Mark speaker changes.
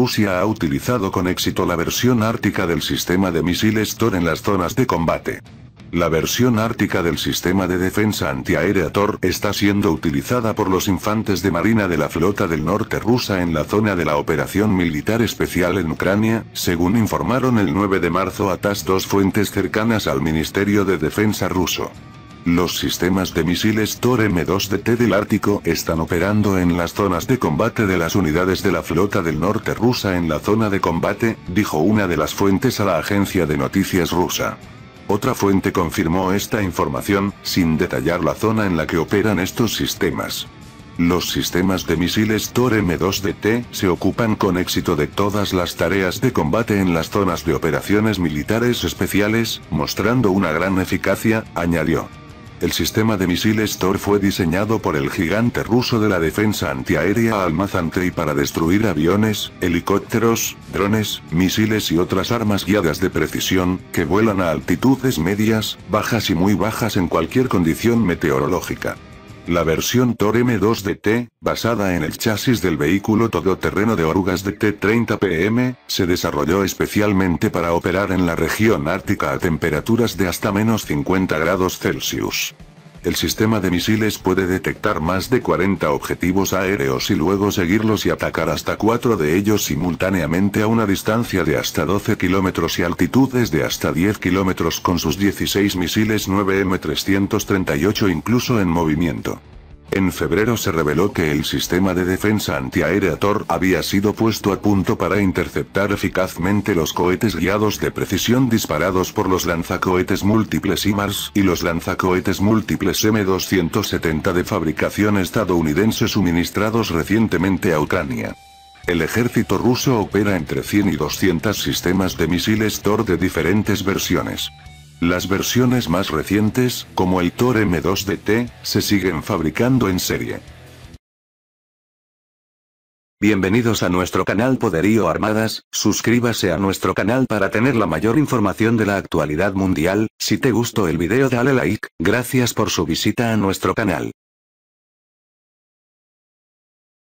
Speaker 1: Rusia ha utilizado con éxito la versión ártica del sistema de misiles Tor en las zonas de combate. La versión ártica del sistema de defensa antiaérea Tor está siendo utilizada por los infantes de marina de la flota del norte rusa en la zona de la operación militar especial en Ucrania, según informaron el 9 de marzo a TAS dos fuentes cercanas al Ministerio de Defensa ruso. Los sistemas de misiles Tor M2DT del Ártico están operando en las zonas de combate de las unidades de la flota del norte rusa en la zona de combate, dijo una de las fuentes a la agencia de noticias rusa. Otra fuente confirmó esta información, sin detallar la zona en la que operan estos sistemas. Los sistemas de misiles Tor M2DT se ocupan con éxito de todas las tareas de combate en las zonas de operaciones militares especiales, mostrando una gran eficacia, añadió. El sistema de misiles Thor fue diseñado por el gigante ruso de la defensa antiaérea Almazante para destruir aviones, helicópteros, drones, misiles y otras armas guiadas de precisión, que vuelan a altitudes medias, bajas y muy bajas en cualquier condición meteorológica la versión Tor M2 dt basada en el chasis del vehículo todoterreno de orugas de T-30PM, se desarrolló especialmente para operar en la región ártica a temperaturas de hasta menos 50 grados Celsius. El sistema de misiles puede detectar más de 40 objetivos aéreos y luego seguirlos y atacar hasta cuatro de ellos simultáneamente a una distancia de hasta 12 kilómetros y altitudes de hasta 10 kilómetros con sus 16 misiles 9M338 incluso en movimiento. En febrero se reveló que el sistema de defensa antiaérea Tor había sido puesto a punto para interceptar eficazmente los cohetes guiados de precisión disparados por los lanzacohetes múltiples IMARS y los lanzacohetes múltiples M270 de fabricación estadounidense suministrados recientemente a Ucrania. El ejército ruso opera entre 100 y 200 sistemas de misiles Tor de diferentes versiones. Las versiones más recientes, como el Tor M2 DT, se siguen fabricando en serie. Bienvenidos a nuestro canal Poderío Armadas, suscríbase a nuestro canal para tener la mayor información de la actualidad mundial, si te gustó el video dale like, gracias por su visita a nuestro canal.